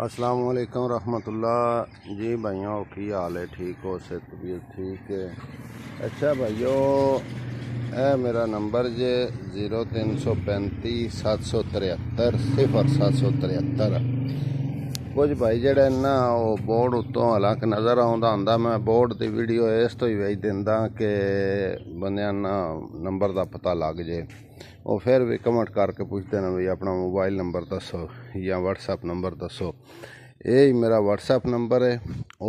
असलकम रहमतुल्ला जी भाइयों की हाल है ठीक हो से तबीयत ठीक है अच्छा भाइयों है मेरा नंबर जे ज़ीरो तीन सौ पैंती सत्त सौ तिहत्तर सिफर सत्त सौ तिहत्तर ਕੁਝ ਭਾਈ ਜਿਹੜਾ ਨਾ ਉਹ ਬੋਰਡ ਉੱਤੋਂ ਹਲਕ ਨਜ਼ਰ ਆਉਂਦਾ ਹੁੰਦਾ ਮੈਂ ਬੋਰਡ ਤੇ ਵੀਡੀਓ ਇਸ ਤੋਂ ਹੀ ਵੇਚ ਦਿੰਦਾ ਕਿ ਬੰਦਿਆਂ ਨਾ ਨੰਬਰ ਦਾ ਪਤਾ ਲੱਗ ਜੇ ਉਹ ਫਿਰ ਵੀ ਕਮੈਂਟ ਕਰਕੇ ਪੁੱਛਦੇ ਨੇ ਵੀ ਆਪਣਾ ਮੋਬਾਈਲ ਨੰਬਰ ਦੱਸੋ ਜਾਂ WhatsApp ਨੰਬਰ ਦੱਸੋ ਇਹ ਹੀ ਮੇਰਾ WhatsApp ਨੰਬਰ ਹੈ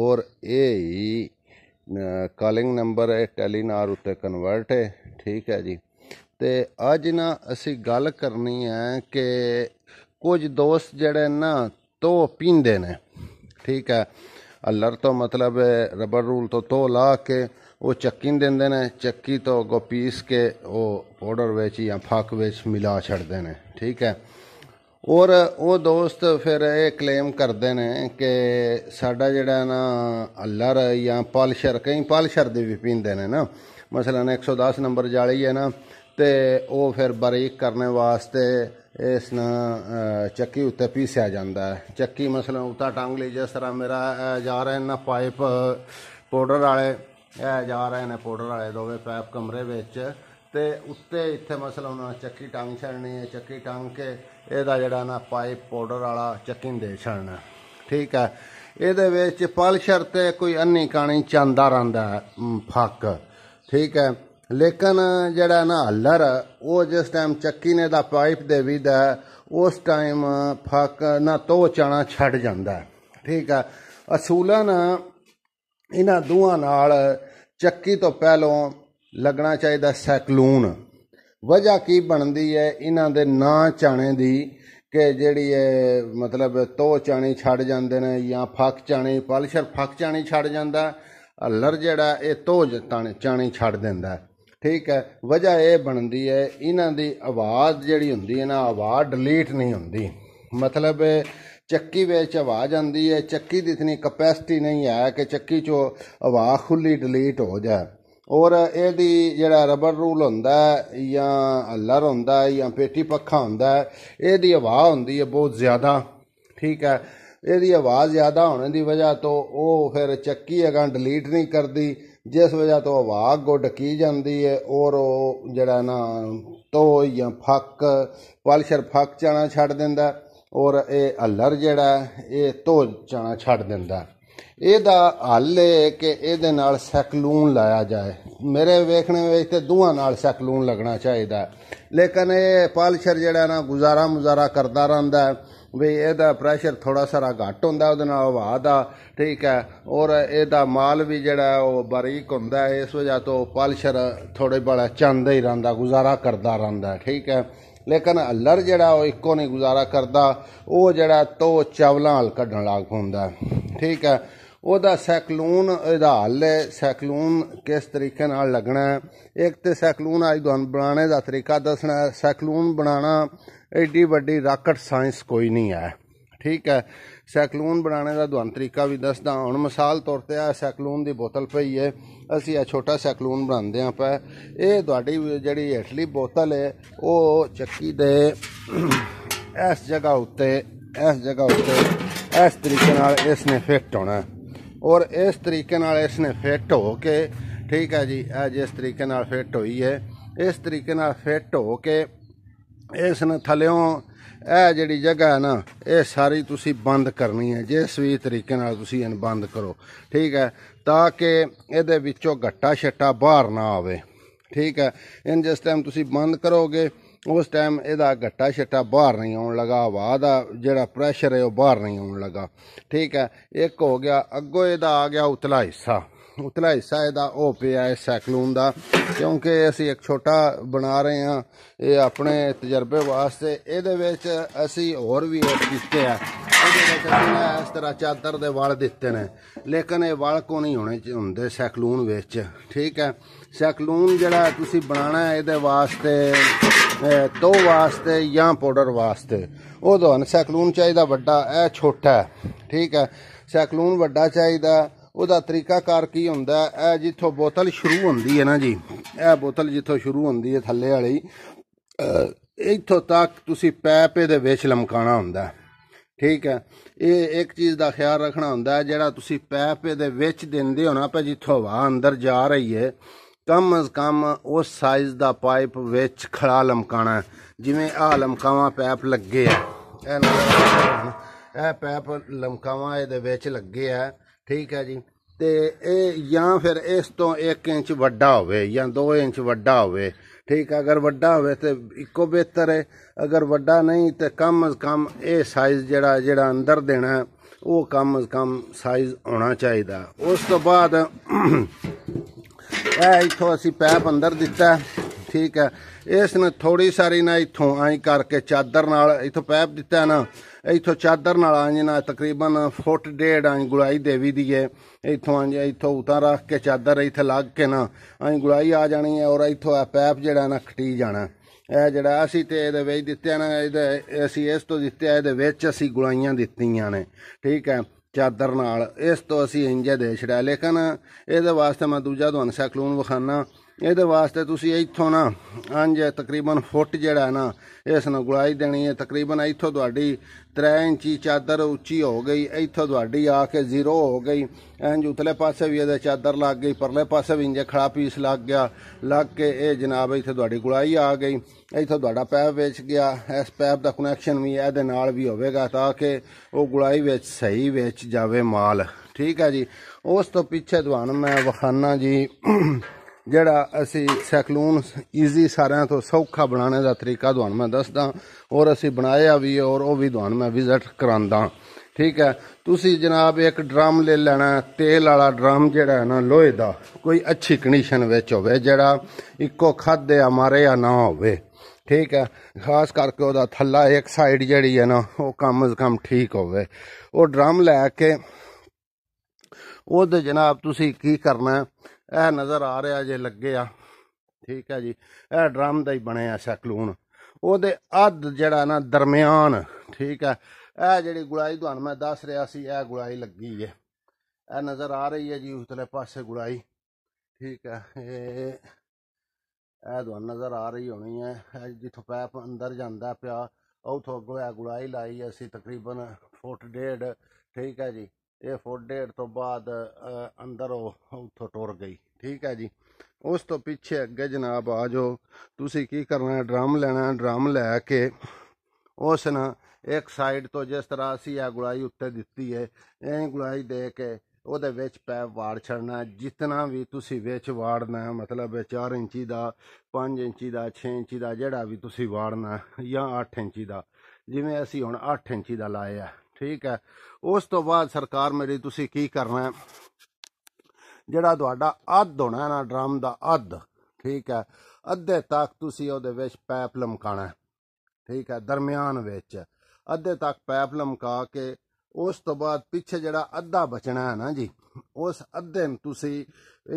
ਔਰ ਇਹ ਹੀ ਕਾਲਿੰਗ ਨੰਬਰ ਹੈ ਟੈਲੀਨਾਰ ਉੱਤੇ ਕਨਵਰਟ ਹੈ ਠੀਕ ਹੈ ਜੀ ਤੇ ਅੱਜ ਨਾ ਅਸੀਂ ਗੱਲ ਕਰਨੀ ਹੈ ਕਿ ਕੁਝ ਦੋਸਤ ਜਿਹੜੇ ਨਾ तो पीन देने ठीक है अल्लर तो मतलब रबर रूल तो तो ला के वो चक्की दे देने चक्की तो गो पीस के वो पाउडर बेच या फाक बेच मिला छड़ देने ठीक है और वो दोस्त फिर ये क्लेम करते हैं कि साडा जड़ा ना अल्लर या पालशर कई पालशर दी भी पीते हैं ना मसलन एक सौ दस नंबर जाली है ना तो वो फिर बारीक करने वास्ते ਇਸ ਨਾਲ ਚੱਕੀ ਉੱਤੇ ਪੀਸਿਆ ਜਾਂਦਾ ਹੈ ਚੱਕੀ ਮਸਲਾ ਉੱਤਾ ਟੰਗ ਲਈ ਜਿਸ ਤਰ੍ਹਾਂ ਮੇਰਾ ਜਾ ਰਹੇ ਨਾ ਪਾਈਪ ਪਾਊਡਰ ਵਾਲੇ ਇਹ ਜਾ ਰਹੇ ਨੇ ਪਾਊਡਰ ਵਾਲੇ ਦੋਵੇਂ ਪਾਈਪ ਕਮਰੇ ਵਿੱਚ ਤੇ ਉੱਤੇ ਇੱਥੇ ਮਸਲਾ ਉਹਨਾਂ ਚੱਕੀ ਟੰਗ ਛੜਨੀ ਹੈ ਚੱਕੀ ਟੰਗ ਕੇ ਇਹਦਾ ਜਿਹੜਾ ਨਾ ਪਾਈਪ ਪਾਊਡਰ ਵਾਲਾ ਚੱਕੀ ਦੇ ਛੜਨਾ ਠੀਕ ਹੈ ਇਹਦੇ ਵਿੱਚ ਪਲਸ਼ਰ ਤੇ ਕੋਈ ਅੰਨੀ ਕਾਣੀ ਚਾਂਦਾ ਰਹਿੰਦਾ ਫੱਕ ਠੀਕ ਹੈ ਲੇਕਿਨ ਜਿਹੜਾ ਨਾ ਹੱਲਰ ਉਹ ਜਿਸ ਟਾਈਮ ਚੱਕੀ ਨੇ ਦਾ ਪਾਈਪ ਦੇ ਦਾ ਉਸ ਟਾਈਮ ਫੱਕ ਨਾ ਤੋ ਚਾਣਾ ਛੱਡ ਜਾਂਦਾ ਠੀਕ ਆ ਨਾ ਇਹਨਾਂ ਦੋਹਾਂ ਨਾਲ ਚੱਕੀ ਤੋਂ ਪਹਿਲਾਂ ਲੱਗਣਾ ਚਾਹੀਦਾ ਸੈਕਲੂਨ ਵਜ੍ਹਾ ਕੀ ਬਣਦੀ ਹੈ ਇਹਨਾਂ ਦੇ ਨਾਂ ਚਾਣੇ ਦੀ ਕਿ ਜਿਹੜੀ ਹੈ ਮਤਲਬ ਤੋ ਚਾਣੀ ਛੱਡ ਜਾਂਦੇ ਨੇ ਜਾਂ ਫੱਕ ਚਾਣੀ ਪਲਸ਼ਰ ਫੱਕ ਚਾਣੀ ਛੱਡ ਜਾਂਦਾ ਅਲਰ ਜਿਹੜਾ ਇਹ ਤੋ ਚਾਣੀ ਛੱਡ ਦਿੰਦਾ ਠੀਕ ਹੈ ਵਜ੍ਹਾ ਇਹ ਬਣਦੀ ਹੈ ਇਹਨਾਂ ਦੀ ਆਵਾਜ਼ ਜਿਹੜੀ ਹੁੰਦੀ ਹੈ ਨਾ ਆਵਾਜ਼ ਡਿਲੀਟ ਨਹੀਂ ਹੁੰਦੀ ਮਤਲਬ ਚੱਕੀ ਵਿੱਚ ਆਵਾਜ਼ ਆਉਂਦੀ ਹੈ ਚੱਕੀ ਦੀ ਇਤਨੀ ਕਪੈਸਿਟੀ ਨਹੀਂ ਹੈ ਕਿ ਚੱਕੀ 'ਚੋਂ ਆਵਾਜ਼ ਖੁੱਲੀ ਡਿਲੀਟ ਹੋ ਜਾਏ ਔਰ ਇਹਦੀ ਜਿਹੜਾ ਰਬਰ ਰੂਲ ਹੁੰਦਾ ਜਾਂ ਅਲਰ ਹੁੰਦਾ ਜਾਂ ਪੇਟੀ ਪੱਖਾ ਹੁੰਦਾ ਇਹਦੀ ਆਵਾਜ਼ ਹੁੰਦੀ ਹੈ ਬਹੁਤ ਜ਼ਿਆਦਾ ਠੀਕ ਹੈ ਇਹਦੀ ਆਵਾਜ਼ ਜ਼ਿਆਦਾ ਹੋਣ ਦੀ ਵਜ੍ਹਾ ਤੋਂ ਉਹ ਫਿਰ ਚੱਕੀ ਅਗਾਂ ਡਿਲੀਟ ਨਹੀਂ ਕਰਦੀ ਜਿਸ ਵਜ੍ਹਾ ਤੋਂ ਆਵਾਜ਼ ਗੁੱਡ ਕੀ ਜਾਂਦੀ ਹੈ ਔਰ ਉਹ ਜਿਹੜਾ ਨਾ ਤੋ ਜਾਂ ਫੱਕ ਪਾਲਸ਼ਰ ਫੱਕ ਚਾਣਾ ਛੱਡ ਦਿੰਦਾ ਔਰ ਇਹ ਹੱਲਰ ਜਿਹੜਾ ਇਹ ਤੋ ਚਾਣਾ ਛੱਡ ਦਿੰਦਾ ਇਹਦਾ ਹੱਲ ਹੈ ਕਿ ਇਹਦੇ ਨਾਲ ਸੈਕਲੂਨ ਲਾਇਆ ਜਾਏ ਮੇਰੇ ਵੇਖਣੇ ਵਿੱਚ ਤੇ ਦੋਹਾਂ ਨਾਲ ਸੈਕਲੂਨ ਲੱਗਣਾ ਚਾਹੀਦਾ ਲੇਕਿਨ ਇਹ ਪਾਲਸ਼ਰ ਜਿਹੜਾ ਨਾ ਗੁਜ਼ਾਰਾ ਮੁਜ਼ਾਰਾ ਕਰਦਾ ਰਹਿੰਦਾ ਹੈ ਵੀ ਇਹਦਾ ਪ੍ਰੈਸ਼ਰ ਥੋੜਾ ਸਾਰਾ ਘੱਟ ਹੁੰਦਾ ਉਹਦੇ ਨਾਲ ਹਵਾ ਦਾ ਠੀਕ ਹੈ ਔਰ ਇਹਦਾ ਮਾਲ ਵੀ ਜਿਹੜਾ ਉਹ ਬਰੀਕ ਹੁੰਦਾ ਇਸ ਵਜ੍ਹਾ ਤੋਂ ਪਲਸ਼ਰ ਥੋੜੇ ਬੜਾ ਚੰਦਾ ਹੀ ਰਹਿੰਦਾ ਗੁਜ਼ਾਰਾ ਕਰਦਾ ਰਹਿੰਦਾ ਠੀਕ ਹੈ ਲੇਕਿਨ ਅਲਰ ਜਿਹੜਾ ਉਹ ਇੱਕੋ ਨਹੀਂ ਗੁਜ਼ਾਰਾ ਕਰਦਾ ਉਹ ਜਿਹੜਾ ਤੋ ਚਾਵਲਾਂ ਹਲ ਕੱਢਣ ਲੱਗ ਪਉਂਦਾ ਠੀਕ ਹੈ ਉਹਦਾ ਇਹਦਾ ਹੱਲ ਹੈ ਸਾਈਕਲੋਨ ਕਿਸ ਤਰੀਕੇ ਨਾਲ ਲੱਗਣਾ ਹੈ ਇੱਕ ਤੇ ਸਾਈਕਲੋਨ ਅੱਜ ਤੁਹਾਨੂੰ ਬਣਾਉਣੇ ਦਾ ਤਰੀਕਾ ਦੱਸਣਾ ਹੈ ਸਾਈਕਲੋਨ ਬਣਾਉਣਾ ਐਡੀ ਵੱਡੀ ਰਾਕਟ ਸਾਇੰਸ ਕੋਈ ਨਹੀਂ ਹੈ ਠੀਕ ਹੈ ਸਾਈਕਲੋਨ ਬਣਾਉਣੇ ਦਾ ਤੁਹਾਨੂੰ ਤਰੀਕਾ ਵੀ ਦੱਸਦਾ ਹੁਣ ਮਿਸਾਲ ਤੌਰ ਤੇ ਆ ਸਾਈਕਲੋਨ ਦੀ ਬੋਤਲ ਪਈ ਹੈ ਅਸੀਂ ਇਹ ਛੋਟਾ ਸਾਈਕਲੋਨ ਬਣਾਉਂਦੇ ਆਂ ਪਾ ਇਹ ਤੁਹਾਡੀ ਜਿਹੜੀ ਇਟਲੀ ਬੋਤਲ ਹੈ ਉਹ ਚੱਕੀ ਦੇ ਇਸ ਜਗ੍ਹਾ ਉੱਤੇ ਇਸ ਜਗ੍ਹਾ ਉੱਤੇ ਇਸ ਤਰੀਕੇ ਨਾਲ ਇਸ ਨੇ ਫਿੱਟ ਹੋਣਾ ਔਰ ਇਸ ਤਰੀਕੇ ਨਾਲ ਇਸ ਨੇ ਫਿੱਟ ਹੋ ਕੇ ਠੀਕ ਹੈ ਜੀ ਇਹ ਜਿਸ ਤਰੀਕੇ ਨਾਲ ਫਿੱਟ ਹੋਈ ਹੈ ਇਸ ਤਰੀਕੇ ਨਾਲ ਫਿੱਟ ਹੋ ਕੇ ਇਸ ਨੇ ਥਲਿਓਂ ਇਹ ਜਿਹੜੀ ਜਗ੍ਹਾ ਹੈ ਨਾ ਇਹ ਸਾਰੀ ਤੁਸੀਂ ਬੰਦ ਕਰਨੀ ਹੈ ਜਿਸ ਵੀ ਤਰੀਕੇ ਨਾਲ ਤੁਸੀਂ ਇਹਨ ਬੰਦ ਕਰੋ ਠੀਕ ਹੈ ਤਾਂ ਕਿ ਇਹਦੇ ਵਿੱਚੋਂ ਘੱਟਾ ਛੱਟਾ ਬਾਹਰ ਨਾ ਆਵੇ ਠੀਕ ਹੈ ਇਹਨ ਜਿਸ ਟਾਈਮ ਤੁਸੀਂ ਬੰਦ ਕਰੋਗੇ ਉਸ ਟਾਈਮ ਇਹਦਾ ਘੱਟਾ ਛੱਟਾ ਬਾਹਰ ਨਹੀਂ ਆਉਣ ਲੱਗਾ ਹਵਾ ਦਾ ਜਿਹੜਾ ਪ੍ਰੈਸ਼ਰ ਹੈ ਉਹ ਬਾਹਰ ਨਹੀਂ ਆਉਣ ਲੱਗਾ ਠੀਕ ਹੈ ਇੱਕ ਹੋ ਗਿਆ ਅੱਗੋ ਇਹਦਾ ਆ ਗਿਆ ਉਤਲਾ ਹਿੱਸਾ ਉਤਲਾ ਹਿੱਸਾ ਇਹਦਾ ਉਹ ਪਿਆ ਹੈ ਸਾਈਕਲੋਨ ਦਾ ਕਿਉਂਕਿ ਅਸੀਂ ਇੱਕ ਛੋਟਾ ਬਣਾ ਰਹੇ ਹਾਂ ਇਹ ਆਪਣੇ ਤਜਰਬੇ ਵਾਸਤੇ ਇਹਦੇ ਵਿੱਚ ਅਸੀਂ ਹੋਰ ਵੀ ਇੱਕ ਕੀਤੇ ਆ ਉਹਦੇ ਵਿੱਚ ਅਸੀਂ ਇਸ ਤਰ੍ਹਾਂ ਚਾਦਰ ਦੇ ਵਾਲ ਦਿੱਤੇ ਨੇ ਲੇਕਿਨ ਇਹ ਵਾਲ ਕੋ ਨਹੀਂ ਹੋਣੇ ਹੁੰਦੇ ਸਾਈਕਲੋਨ ਵਿੱਚ ਠੀਕ ਹੈ ਸ਼ਕਲੂਨ ਜਿਹੜਾ ਤੁਸੀਂ ਬਣਾਣਾ ਹੈ ਇਹਦੇ ਵਾਸਤੇ ਤੋ ਵਾਸਤੇ ਜਾਂ ਪਾਊਡਰ ਵਾਸਤੇ ਉਹ ਤੁਹਾਨੂੰ ਸ਼ਕਲੂਨ ਚਾਹੀਦਾ ਵੱਡਾ ਇਹ ਛੋਟਾ ਠੀਕ ਹੈ ਸ਼ਕਲੂਨ ਵੱਡਾ ਚਾਹੀਦਾ ਉਹਦਾ ਤਰੀਕਾ ਕਰ ਕੀ ਹੁੰਦਾ ਇਹ ਜਿੱਥੋਂ ਬੋਤਲ ਸ਼ੁਰੂ ਹੁੰਦੀ ਹੈ ਨਾ ਜੀ ਇਹ ਬੋਤਲ ਜਿੱਥੋਂ ਸ਼ੁਰੂ ਹੁੰਦੀ ਹੈ ਥੱਲੇ ਵਾਲੀ ਇੱਥੋਂ ਤੱਕ ਤੁਸੀਂ ਪੈਪ ਦੇ ਵਿੱਚ ਲਮਕਾਣਾ ਹੁੰਦਾ ਠੀਕ ਹੈ ਇਹ ਇੱਕ ਚੀਜ਼ ਦਾ ਖਿਆਲ ਰੱਖਣਾ ਹੁੰਦਾ ਜਿਹੜਾ ਤੁਸੀਂ ਪੈਪ ਦੇ ਵਿੱਚ ਦਿੰਦੇ ਹੋ ਨਾ ਪਾ ਜਿੱਥੋਂ ਹਵਾ ਅੰਦਰ ਜਾ ਰਹੀ ਹੈ ਕਮ ਅਜ਼ ਕਮ ਉਸ ਸਾਈਜ਼ ਦਾ ਪਾਈਪ ਵਿੱਚ ਖੜਾ ਲਮਕਾਣਾ ਜਿਵੇਂ ਆ ਲਮਕਾਵਾ ਪੈਪ ਲੱਗੇ ਆ ਇਹ ਇਹ ਪੈਪ ਲਮਕਾਵਾ ਇਹਦੇ ਵਿੱਚ ਲੱਗੇ ਆ ਠੀਕ ਹੈ ਜੀ ਤੇ ਇਹ ਜਾਂ ਫਿਰ ਇਸ ਤੋਂ 1 ਇੰਚ ਵੱਡਾ ਹੋਵੇ ਜਾਂ 2 ਇੰਚ ਵੱਡਾ ਹੋਵੇ ਠੀਕ ਅਗਰ ਵੱਡਾ ਹੋਵੇ ਤੇ ਇੱਕੋ ਬਿਹਤਰ ਹੈ ਅਗਰ ਵੱਡਾ ਨਹੀਂ ਤੇ ਕਮ ਅਜ਼ ਕਮ ਇਹ ਸਾਈਜ਼ ਜਿਹੜਾ ਜਿਹੜਾ ਅੰਦਰ ਦੇਣਾ ਉਹ ਕਮ ਅਜ਼ ਕਮ ਸਾਈਜ਼ ਹੋਣਾ ਚਾਹੀਦਾ ਉਸ ਤੋਂ ਬਾਅਦ ਇਹ ਇੱਥੋਂ ਅਸੀਂ ਪੈਪ ਅੰਦਰ ਦਿੱਤਾ ਠੀਕ ਹੈ ਇਸ ਨੂੰ ਥੋੜੀ ਸਾਰੀ ਨਾ ਇੱਥੋਂ ਐਂ ਕਰਕੇ ਚਾਦਰ ਨਾਲ ਇੱਥੋਂ ਪੈਪ ਦਿੱਤਾ ਨਾ ਇੱਥੋਂ ਚਾਦਰ ਨਾਲ ਆਂ ਨਾ ਤਕਰੀਬਨ ਫੁੱਟ ਡੇਢ ਆਂ ਗੁਲਾਈ ਦੇਵੀ ਦੀ ਹੈ ਇੱਥੋਂ ਆਂ ਇੱਥੋਂ ਉਤਾਂ ਰੱਖ ਕੇ ਚਾਦਰ ਇੱਥੇ ਲੱਗ ਕੇ ਨਾ ਐਂ ਗੁਲਾਈ ਆ ਜਾਣੀ ਹੈ ਔਰ ਇੱਥੋਂ ਆ ਪੈਪ ਜਿਹੜਾ ਨਾ ਖਟੀ ਜਾਣਾ ਇਹ ਜਿਹੜਾ ਅਸੀਂ ਤੇ ਇਹਦੇ ਵਿੱਚ ਦਿੱਤੇ ਨਾ ਇਹਦੇ ਅਸੀਂ ਇਸ ਤੋਂ ਦਿੱਤੇ ਇਹਦੇ ਵਿੱਚ ਅਸੀਂ ਗੁਲਾਈਆਂ ਦਿੱਤੀਆਂ ਨੇ ਠੀਕ ਹੈ ਚਾਦਰ ਨਾਲ ਇਸ ਤੋਂ ਅਸੀਂ ਇੰਜ ਦੇ ਛੜਾ ਲੇਕਿਨ ਇਹਦੇ ਵਾਸਤੇ ਮੈਂ ਦੂਜਾ ਤੁਹਾਨੂੰ ਸਾਈਕਲੋਨ ਵਿਖਾਣਾ ਇਹਦੇ ਵਾਸਤੇ ਤੁਸੀਂ ਇੱਥੋਂ ਨਾ ਅੰਜ ਤਕਰੀਬਨ ਫੁੱਟ ਜਿਹੜਾ ਨਾ ਇਸ ਨੂੰ ਗੁਲਾਈ ਦੇਣੀ ਹੈ ਤਕਰੀਬਨ ਇੱਥੋਂ ਤੁਹਾਡੀ 3 ਇੰਚੀ ਚਾਦਰ ਉੱਚੀ ਹੋ ਗਈ ਇੱਥੋਂ ਤੁਹਾਡੀ ਆ ਕੇ ਜ਼ੀਰੋ ਹੋ ਗਈ ਅੰਜ ਉਤਲੇ ਪਾਸੇ ਵੀ ਇਹਦੇ ਚਾਦਰ ਲੱਗ ਗਈ ਪਰਲੇ ਪਾਸੇ ਵੀ ਇੰਜ ਖੜਾ ਪੀਸ ਲੱਗ ਗਿਆ ਲੱਗ ਕੇ ਇਹ ਜਨਾਬ ਇੱਥੇ ਤੁਹਾਡੀ ਗੁਲਾਈ ਆ ਗਈ ਇੱਥੋਂ ਤੁਹਾਡਾ ਪੈਪ ਵਿੱਚ ਗਿਆ ਇਸ ਪੈਪ ਦਾ ਕਨੈਕਸ਼ਨ ਵੀ ਇਹਦੇ ਨਾਲ ਵੀ ਹੋਵੇਗਾ ਤਾਂ ਕਿ ਉਹ ਗੁਲਾਈ ਵਿੱਚ ਸਹੀ ਵਿੱਚ ਜਾਵੇ ਮਾਲ ਠੀਕ ਹੈ ਜੀ ਉਸ ਤੋਂ ਪਿੱਛੇ ਤੁਹਾਨੂੰ ਮੈਂ ਵਖਾਨਾ ਜੀ ਜਿਹੜਾ ਅਸੀਂ ਸੈਕਲੂਨ ਈਜ਼ੀ ਸਾਰਿਆਂ ਤੋਂ ਸੌਖਾ ਬਣਾਉਣ ਦਾ ਤਰੀਕਾ ਤੁਹਾਨੂੰ ਮੈਂ ਦੱਸਦਾ ਔਰ ਅਸੀਂ ਬਣਾਇਆ ਵੀ ਔਰ ਉਹ ਵੀ ਤੁਹਾਨੂੰ ਮੈਂ ਵਿਜ਼ਿਟ ਕਰਾਂਦਾ ਠੀਕ ਹੈ ਤੁਸੀਂ ਜਨਾਬ ਇੱਕ ਡਰਮ ਲੈ ਲੈਣਾ ਤੇਲ ਵਾਲਾ ਡਰਮ ਜਿਹੜਾ ਹੈ ਨਾ ਲੋਹੇ ਦਾ ਕੋਈ ਅੱਛੀ ਕੰਡੀਸ਼ਨ ਵਿੱਚ ਹੋਵੇ ਜਿਹੜਾ ਇੱਕੋ ਖਾਦੇ ਹਮਾਰੇ ਆ ਨਾ ਹੋਵੇ ਠੀਕ ਹੈ ਖਾਸ ਕਰਕੇ ਉਹਦਾ ਥੱਲਾ ਇੱਕ ਸਾਈਡ ਜਿਹੜੀ ਹੈ ਨਾ ਉਹ ਕਮ ਜ਼ ਕਮ ਠੀਕ ਹੋਵੇ ਉਹ ਡਰਮ ਲੈ ਕੇ ਉਹਦੇ ਜਨਾਬ ਤੁਸੀਂ ਕੀ ਕਰਨਾ ਇਹ ਨਜ਼ਰ ਆ ਰਿਹਾ ਜੇ ਲੱਗੇ ਆ ਠੀਕ ਹੈ ਜੀ ਇਹ ਡਰਮ ਦਾ ਹੀ ਬਣਿਆ ਸ਼ਕਲੂਨ ਉਹਦੇ ਅੱਧ ਜਿਹੜਾ ਨਾ ਦਰਮਿਆਨ ਠੀਕ ਹੈ ਇਹ ਜਿਹੜੀ ਗੁਲਾਈ ਤੁਹਾਨੂੰ ਮੈਂ ਦੱਸ ਰਿਹਾ ਸੀ ਇਹ ਗੁਲਾਈ ਲੱਗੀ ਹੈ ਇਹ ਨਜ਼ਰ ਆ ਰਹੀ ਹੈ ਜੀ ਉਸਲੇ ਪਾਸੇ ਗੁਲਾਈ ਠੀਕ ਹੈ ਇਹ ਇਹ ਤੁਹਾਨੂੰ ਨਜ਼ਰ ਆ ਰਹੀ ਹੋਣੀ ਹੈ ਜਿੱਥੋਂ ਪੈਪ ਅੰਦਰ ਜਾਂਦਾ ਪਿਆ ਉਥੋਂ ਅੱਗੋਂ ਇਹ ਗੁਲਾਈ ਲਾਈ ਅਸੀਂ ਤਕਰੀਬਨ ਫੁੱਟ ਡੇਢ ਠੀਕ ਹੈ ਜੀ ਇਹ ਫੁੱਟ ਤੋਂ ਬਾਅਦ ਅੰਦਰ ਉਹ ਉੱਥੋਂ ਟੁਰ ਗਈ ਠੀਕ ਹੈ ਜੀ ਉਸ ਤੋਂ ਪਿੱਛੇ ਅੱਗੇ ਜਨਾਬ ਆ ਜਾਓ ਤੁਸੀਂ ਕੀ ਕਰਨਾ ਹੈ ਡਰਮ ਲੈਣਾ ਡਰਮ ਲੈ ਕੇ ਉਸ ਨਾ ਇੱਕ ਸਾਈਡ ਤੋਂ ਜਿਸ ਤਰ੍ਹਾਂ ਅਸੀਂ ਇਹ ਗੁਲਾਈ ਉੱਤੇ ਦਿੱਤੀ ਹੈ ਇਹ ਗੁਲਾਈ ਦੇ ਕੇ ਉਹਦੇ ਵਿੱਚ ਪੈ ਵਾੜ ਛੜਨਾ ਜਿੰਨਾ ਵੀ ਤੁਸੀਂ ਵਿੱਚ ਵਾੜਨਾ ਮਤਲਬ 4 ਇੰਚੀ ਦਾ 5 ਇੰਚੀ ਦਾ 6 ਇੰਚੀ ਦਾ ਜਿਹੜਾ ਵੀ ਤੁਸੀਂ ਵਾੜਨਾ ਜਾਂ 8 ਇੰਚੀ ਦਾ ਜਿਵੇਂ ਅਸੀਂ ਹੁਣ 8 ਇੰਚੀ ਦਾ ਲਾਇਆ ਠੀਕ ਹੈ ਉਸ ਤੋਂ ਬਾਅਦ ਸਰਕਾਰ ਮੇਰੀ ਤੁਸੀਂ ਕੀ ਕਰਨਾ ਹੈ ਜਿਹੜਾ ਤੁਹਾਡਾ ਅੱਧ ਹੋਣਾ ਨਾ ਡਰਮ ਦਾ ਅੱਧ ਠੀਕ ਹੈ ਅੱਧੇ ਤੱਕ ਤੁਸੀਂ ਉਹਦੇ ਵਿੱਚ ਪੈਪ ਲਮਕਾਣਾ ਠੀਕ ਹੈ ਦਰਮਿਆਨ ਵਿੱਚ ਅੱਧੇ ਤੱਕ ਪੈਪ ਲਮਕਾ ਕੇ ਉਸ ਤੋਂ ਬਾਅਦ ਪਿੱਛੇ ਜਿਹੜਾ ਅੱਧਾ ਬਚਣਾ ਹੈ ਨਾ ਜੀ ਉਸ ਅੱਧੇ ਨੂੰ ਤੁਸੀਂ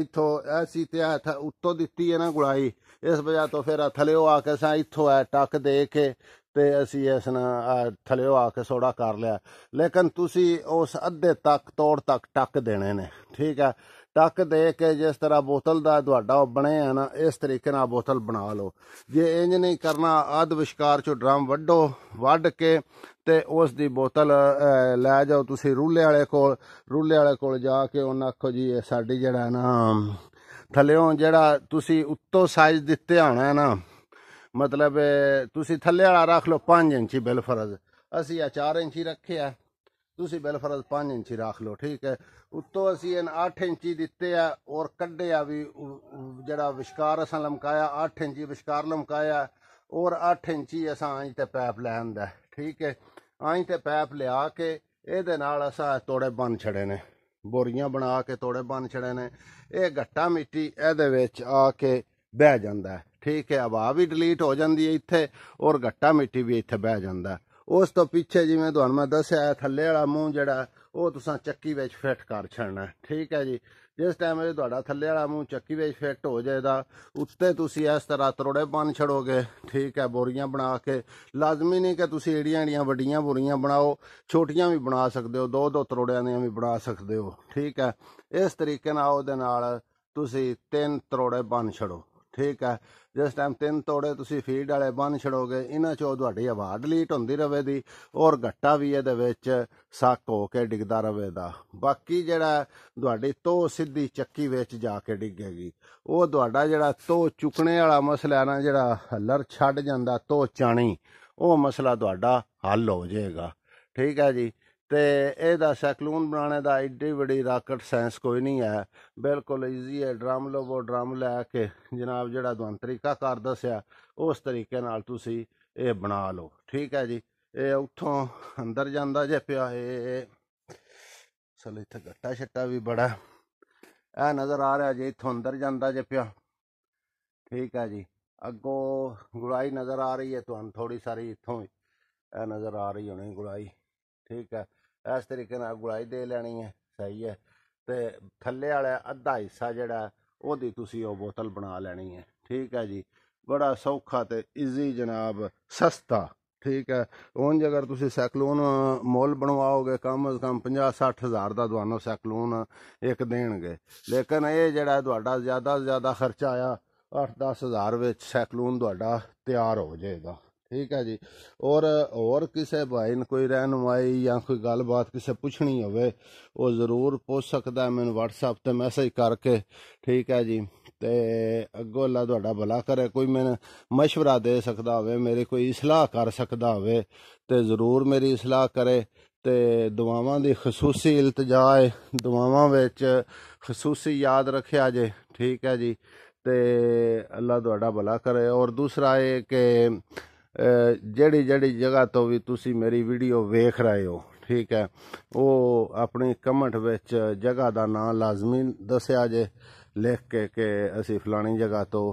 ਇੱਥੋਂ ਐਸੀ ਤੇ ਉੱਤੋਂ ਦਿੱਤੀ ਹੈ ਨਾ ਗੁਲਾਈ ਇਸ ਵਜ੍ਹਾ ਤੋਂ ਫਿਰ ਉਹ ਆ ਕੇ ਸਾਂ ਇੱਥੋਂ ਐ ਟੱਕ ਦੇ ਕੇ ਤੇ ਅਸੀਂ ਇਸ ਨਾਲ ਥਲਿਓ ਆ ਕੇ ਸੋੜਾ ਕਰ ਲਿਆ ਲੇਕਿਨ ਤੁਸੀਂ ਉਸ ਅੱਧੇ ਤੱਕ ਤੋੜ ਤੱਕ ਟੱਕ ਦੇਣੇ ਨੇ ਠੀਕ ਹੈ ਟੱਕ ਦੇ ਕੇ ਜਿਸ ਤਰ੍ਹਾਂ ਬੋਤਲ ਦਾ ਤੁਹਾਡਾ ਬਣੇ ਆ ਨਾ ਇਸ ਤਰੀਕੇ ਨਾਲ ਬੋਤਲ ਬਣਾ ਲਓ ਜੇ ਇੰਜ ਨਹੀਂ ਕਰਨਾ ਅਧ ਵਿਸ਼ਕਾਰ ਚੋਂ ਡਰਮ ਵੱਢੋ ਵੱਢ ਕੇ ਤੇ ਉਸ ਦੀ ਬੋਤਲ ਲੈ ਜਾਓ ਤੁਸੀਂ ਰੂਲੇ ਵਾਲੇ ਕੋਲ ਰੂਲੇ ਵਾਲੇ ਕੋਲ ਜਾ ਕੇ ਉਹਨਾਂ ਆਖੋ ਜੀ ਸਾਡੀ ਜਿਹੜਾ ਨਾ ਥੱਲਿਓਂ ਜਿਹੜਾ ਤੁਸੀਂ ਉੱਤੋਂ ਸਾਈਜ਼ ਦਿੱਤੇ ਆਣਾ ਨਾ ਮਤਲਬ ਤੁਸੀਂ ਥੱਲੇ ਵਾਲਾ ਰੱਖ ਲਓ 5 ਇੰਚੀ ਬਿਲ ਫਰਜ਼ ਅਸੀਂ ਆ 4 ਇੰਚੀ ਰੱਖਿਆ ਤੁਸੀਂ ਬਿਲ ਫਰਜ਼ 5 ਇੰਚੀ ਰੱਖ ਲਓ ਠੀਕ ਹੈ ਉੱਤੋਂ ਅਸੀਂ ਇਹਨ 8 ਇੰਚੀ ਦਿੱਤੇ ਆ ਔਰ ਕੱਢਿਆ ਵੀ ਜਿਹੜਾ ਵਿਸ਼ਕਾਰ ਅਸਾਂ ਲਮਕਾਇਆ 8 ਇੰਚੀ ਵਿਸ਼ਕਾਰ ਲਮਕਾਇਆ ਔਰ 8 ਇੰਚੀ ਅਸਾਂ ਅੰਜ ਤੇ ਪਾਈਪ ਲੈਣ ਠੀਕ ਹੈ ਅੰਜ ਤੇ ਪਾਈਪ ਲਿਆ ਕੇ ਇਹਦੇ ਨਾਲ ਅਸਾਂ ਤੋੜੇ ਬੰਨ ਛੜੇ ਨੇ ਬੋਰੀਆਂ ਬਣਾ ਕੇ ਤੋੜੇ ਬੰਨ ਛੜੇ ਨੇ ਇਹ ਘੱਟਾ ਮਿੱਟੀ ਇਹਦੇ ਵਿੱਚ ਆ ਕੇ ਬਹਿ ਜਾਂਦਾ ਠੀਕ ਹੈ ਹਵਾ ਵੀ ਡਿਲੀਟ ਹੋ ਜਾਂਦੀ ਹੈ ਇੱਥੇ ਔਰ ਘੱਟਾ ਮਿੱਟੀ ਵੀ ਇੱਥੇ ਬਹਿ ਜਾਂਦਾ ਉਸ ਤੋਂ ਪਿੱਛੇ ਜਿਵੇਂ ਤੁਹਾਨੂੰ ਮੈਂ ਦੱਸਿਆ ਥੱਲੇ ਵਾਲਾ ਮੂੰਹ ਜਿਹੜਾ ਉਹ ਤੁਸੀਂ ਚੱਕੀ ਵਿੱਚ ਫਿੱਟ ਕਰ ਛੱਡਣਾ ਠੀਕ ਹੈ ਜੀ ਜਿਸ ਟਾਈਮ ਇਹ ਤੁਹਾਡਾ ਥੱਲੇ ਵਾਲਾ ਮੂੰਹ ਚੱਕੀ ਵਿੱਚ ਫਿੱਟ ਹੋ ਜਾਏਗਾ ਉੱਤੇ ਤੁਸੀਂ ਇਸ ਤਰ੍ਹਾਂ ਤਰੋੜੇ ਬੰਨ ਛੜੋਗੇ ਠੀਕ ਹੈ ਬੋਰੀਆਂ ਬਣਾ ਕੇ ਲਾਜ਼ਮੀ ਨਹੀਂ ਕਿ ਤੁਸੀਂ ਏੜੀਆਂ ਏੜੀਆਂ ਵੱਡੀਆਂ ਬੋਰੀਆਂ ਬਣਾਓ ਛੋਟੀਆਂ ਵੀ ਬਣਾ ਸਕਦੇ ਹੋ ਦੋ ਦੋ ਤਰੋੜਿਆਂ ਦੀਆਂ ਵੀ ਬਣਾ ਸਕਦੇ ਹੋ ਠੀਕ ਹੈ ਇਸ ਤਰੀਕੇ ਨਾਲ ਉਹਦੇ ਨਾਲ ਤੁਸੀਂ ਤਿੰਨ ਤਰੋੜੇ ਬੰਨ ਛੜੋ ਠੀਕ ਆ ਜਿਸ ਟਾਈਮ ਤਿੰਨ ਤੋੜੇ ਤੁਸੀਂ ਫੀਡ ਵਾਲੇ ਬੰਨ ਛੜੋਗੇ ਇਹਨਾਂ ਚੋਂ ਤੁਹਾਡੀ ਆਵਾਜ਼ ਡਿਲੀਟ ਹੁੰਦੀ ਰਹੇਗੀ ਔਰ ਘੱਟਾ ਵੀ ਇਹਦੇ ਵਿੱਚ ਸੱਕ ਹੋ ਕੇ ਡਿੱਗਦਾ ਰਹੇਗਾ ਬਾਕੀ ਜਿਹੜਾ ਤੁਹਾਡੀ ਤੋ ਸਿੱਧੀ ਚੱਕੀ ਵਿੱਚ ਜਾ ਕੇ ਡਿੱਗੇਗੀ ਉਹ ਤੁਹਾਡਾ ਜਿਹੜਾ ਤੋ ਚੁਕਣੇ ਵਾਲਾ ਮਸਲਾ ਨਾ ਜਿਹੜਾ ਹੱਲਰ ਛੱਡ ਜਾਂਦਾ ਤੋ ਚਾਣੀ ਉਹ ਮਸਲਾ ਤੁਹਾਡਾ ਹੱਲ ਹੋ ਜਾਏਗਾ ਠੀਕ ਹੈ ਜੀ ਤੇ ਇਹਦਾ ਸਾਈਕਲੋਨ ਬਣਾਉਣੇ ਦਾ ਐਡੀ ਵੱਡੀ ਰਾਕਟ ਸਾਇੰਸ ਕੋਈ ਨਹੀਂ ਹੈ ਬਿਲਕੁਲ ਈਜ਼ੀ ਹੈ ਡਰਮ ਲਵੋ ਡਰਮ ਲੈ ਕੇ ਜਨਾਬ ਜਿਹੜਾ ਤੁਹਾਨੂੰ ਤਰੀਕਾ ਕਰ ਦੱਸਿਆ ਉਸ ਤਰੀਕੇ ਨਾਲ ਤੁਸੀਂ ਇਹ ਬਣਾ ਲਓ ਠੀਕ ਹੈ ਜੀ ਇਹ ਉੱਥੋਂ ਅੰਦਰ ਜਾਂਦਾ ਜੇ ਪਿਆ ਇਹ ਚਲੋ ਇੱਥੇ ਘੱਟਾ ਛੱਟਾ ਵੀ ਬੜਾ ਇਹ ਨਜ਼ਰ ਆ ਰਿਹਾ ਜੇ ਇੱਥੋਂ ਅੰਦਰ ਜਾਂਦਾ ਜੇ ਪਿਆ ਠੀਕ ਹੈ ਜੀ ਅੱਗੋਂ ਗੁੜਾਈ ਨਜ਼ਰ ਆ ਰਹੀ ਹੈ ਤੁਹਾਨੂੰ ਥੋੜੀ ਸਾਰੀ ਇੱਥੋਂ ਇਹ ਨਜ਼ਰ ਆ ਰਹੀ ਹੋਣੀ ਗੁੜਾਈ ਠੀਕ ਹੈ ਇਸ ਤਰੀਕੇ ਨਾਲ ਗੁਲਾਈ ਦੇ ਲੈਣੀ ਹੈ ਸਹੀ ਹੈ ਤੇ ਥੱਲੇ ਵਾਲਾ ਅੱਧਾ ਹਿੱਸਾ ਜਿਹੜਾ ਉਹਦੀ ਤੁਸੀਂ ਉਹ ਬੋਤਲ ਬਣਾ ਲੈਣੀ ਹੈ ਠੀਕ ਹੈ ਜੀ ਬੜਾ ਸੌਖਾ ਤੇ ਈਜ਼ੀ ਜਨਾਬ ਸਸਤਾ ਠੀਕ ਹੈ ਜੇ ਜੇਕਰ ਤੁਸੀਂ ਸਾਈਕਲੋਨ ਮੋਲ ਬਣਵਾਓਗੇ ਕਮ ਸੇ ਕਮ 50 60000 ਦਾ ਤੁਹਾਨੂੰ ਸਾਈਕਲੋਨ ਇੱਕ ਦੇਣਗੇ ਲੇਕਿਨ ਇਹ ਜਿਹੜਾ ਤੁਹਾਡਾ ਜ਼ਿਆਦਾ ਜ਼ਿਆਦਾ ਖਰਚਾ ਆਇਆ 8-10000 ਵਿੱਚ ਸਾਈਕਲੋਨ ਤੁਹਾਡਾ ਤਿਆਰ ਹੋ ਜਾਏਗਾ ठीक है जी और और किसी भाई ने कोई रहनुमाई या कोई गलबात किसी पूछनी हो जरूर पूछ सकता है मैं वट्सअप मैसेज करके ठीक है जी तो अगो अल्ला भला करे कोई मैंने मशवरा दे सकता हो मेरी कोई सलाह कर सकता हो जरूर मेरी सलाह करे तो दुआव की खसूसी इल्तजा है दुआव खसूसी याद रखे जे ठीक है जी तो अल्लाह भला करे और दूसरा ये कि ਜਿਹੜੀ ਜਿਹੜੀ ਜਗ੍ਹਾ ਤੋਂ ਵੀ ਤੁਸੀਂ ਮੇਰੀ ਵੀਡੀਓ ਵੇਖ ਰਹੇ ਹੋ ਠੀਕ ਹੈ ਉਹ ਆਪਣੀ ਕਮੈਂਟ ਵਿੱਚ ਜਗ੍ਹਾ ਦਾ ਨਾਮ ਲਾਜ਼ਮੀ ਦੱਸਿਆ ਜੇ ਲਿਖ ਕੇ ਕਿ ਅਸੀਂ ਫਲਾਣੀ ਜਗ੍ਹਾ ਤੋਂ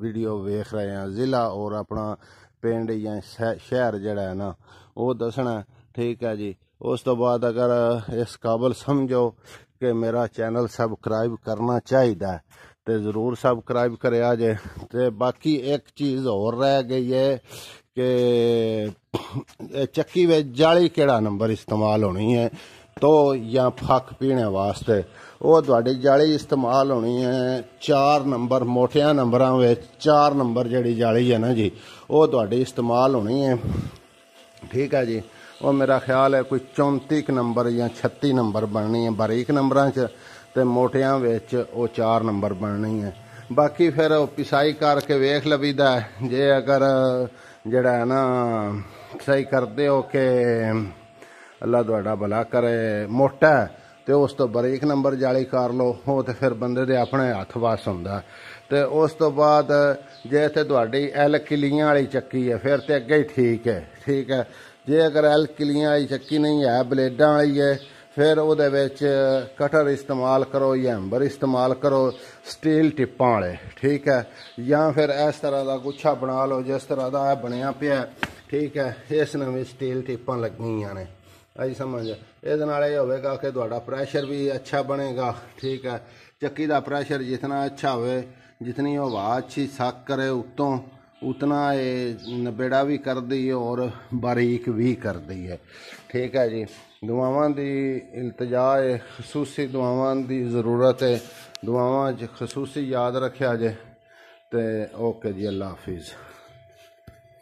ਵੀਡੀਓ ਵੇਖ ਰਹੇ ਹਾਂ ਜ਼ਿਲ੍ਹਾ ਔਰ ਆਪਣਾ ਪਿੰਡ ਜਾਂ ਸ਼ਹਿਰ ਜਿਹੜਾ ਹੈ ਨਾ ਉਹ ਦੱਸਣਾ ਠੀਕ ਹੈ ਜੀ ਉਸ ਤੋਂ ਬਾਅਦ ਅਗਰ ਇਸ ਕਾਬਲ ਸਮਝੋ ਕਿ ਮੇਰਾ ਚੈਨਲ ਸਬਸਕ੍ਰਾਈਬ ਕਰਨਾ ਚਾਹੀਦਾ तो जरूर सबसक्राइब कर बाकी एक चीज होर रह गई है कि चक्की में जाली के नंबर इस्तेमाल होनी है तो या फक पीने वास्ते वो थोड़ी जाली इस्तेमाल होनी है चार नंबर मोटिया नंबर में चार नंबर जी जाली है ना जी वो थोड़ी इस्तेमाल होनी है ठीक है जी और मेरा ख्याल है कोई चौंती नंबर या छत्ती नंबर बननी है बारीक नंबर च ਤੇ ਮੋਟਿਆਂ ਵਿੱਚ ਉਹ 4 ਨੰਬਰ ਬਣਨੀ ਹੈ ਬਾਕੀ ਫਿਰ ਉਹ ਪਿਸਾਈ ਕਰਕੇ ਵੇਖ ਲਵੀਦਾ ਜੇ ਅਗਰ ਜਿਹੜਾ ਨਾ ਸਹੀ ਕਰਦੇ ਹੋ ਕਿ ਅੱਲਾ ਤੁਹਾਡਾ ਭਲਾ ਕਰੇ ਮੋਟਾ ਤੇ ਉਸ ਤੋਂ ਬਰੇਕ ਨੰਬਰ ਜਾਲੀ ਕਰ ਲੋ ਉਹ ਤੇ ਫਿਰ ਬੰਦੇ ਦੇ ਆਪਣੇ ਹੱਥ ਵਾਸ ਹੁੰਦਾ ਤੇ ਉਸ ਤੋਂ ਬਾਅਦ ਜੇ ਤੇ ਤੁਹਾਡੀ ਐਲ ਕਿਲੀਆਂ ਵਾਲੀ ਚੱਕੀ ਹੈ ਫਿਰ ਤੇ ਅੱਗੇ ਹੀ ਠੀਕ ਹੈ ਠੀਕ ਹੈ ਜੇ ਅਗਰ ਐਲ ਕਿਲੀਆਂ ਵਾਲੀ ਚੱਕੀ ਨਹੀਂ ਹੈ ਬਲੇਡਾਂ ਵਾਲੀ ਹੈ ਫਿਰ ਉਹਦੇ ਵਿੱਚ ਕਟਰ ਇਸਤੇਮਾਲ ਕਰੋ ਜਾਂ ਬਰ ਇਸਤੇਮਾਲ ਕਰੋ ਸਟੀਲ ਟਿੱਪਾਂ ਵਾਲੇ ਠੀਕ ਹੈ ਜਾਂ ਫਿਰ ਇਸ ਤਰ੍ਹਾਂ ਦਾ ਗੁੱਛਾ ਬਣਾ ਲਓ ਜਿਸ ਤਰ੍ਹਾਂ ਦਾ ਇਹ ਬਣਿਆ ਪਿਆ ਠੀਕ ਹੈ ਇਸ ਨਾਲ ਵੀ ਸਟੀਲ ਟਿੱਪਾਂ ਲੱਗੀਆਂ ਨੇ ਆਈ ਸਮਝ ਇਹਦੇ ਨਾਲ ਇਹ ਹੋਵੇਗਾ ਕਿ ਤੁਹਾਡਾ ਪ੍ਰੈਸ਼ਰ ਵੀ ਅੱਛਾ ਬਣੇਗਾ ਠੀਕ ਹੈ ਚੱਕੀ ਦਾ ਪ੍ਰੈਸ਼ਰ ਜਿੰਨਾ ਅੱਛਾ ਹੋਵੇ ਜਿੰਨੀ ਹਵਾ ਅੱਛੀ ਸੱਕ ਕਰੇ ਉਤੋਂ ਉਤਨਾ ਇਹ ਨਬੇੜਾ ਵੀ ਕਰਦੀ ਹੈ ਔਰ ਬਾਰੀਕ ਵੀ ਕਰਦੀ ਹੈ ਠੀਕ ਹੈ ਜੀ ਦੁਆਵਾਂ ਦੀ ਇਲਤਜਾ ਹੈ ਖਸੂਸੀ ਦੁਆਵਾਂ ਦੀ ਜ਼ਰੂਰਤ ਹੈ ਦੁਆਵਾਂ 'ਚ ਖਸੂਸੀ ਯਾਦ ਰੱਖਿਆ ਜੇ ਤੇ ਓਕੇ ਜੀ ਅੱਲਾ ਹਾਫਿਜ਼